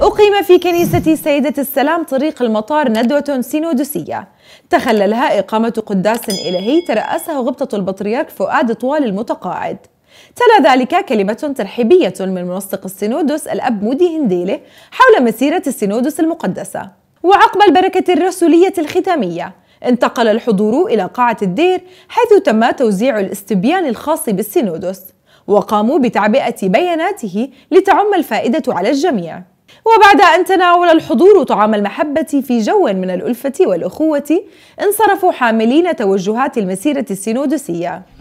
أقيم في كنيسة سيدة السلام طريق المطار ندوة سينودسية تخللها إقامة قداس إلهي ترأسه غبطة البطريرك فؤاد طوال المتقاعد تلا ذلك كلمة ترحيبية من منسق السينودس الأب مودي هنديلي حول مسيرة السينودس المقدسة وعقب البركة الرسولية الختامية انتقل الحضور إلى قاعة الدير حيث تم توزيع الاستبيان الخاص بالسينودس وقاموا بتعبئة بياناته لتعم الفائدة على الجميع وبعد أن تناول الحضور طعام المحبة في جو من الألفة والأخوة انصرفوا حاملين توجهات المسيرة السينودسية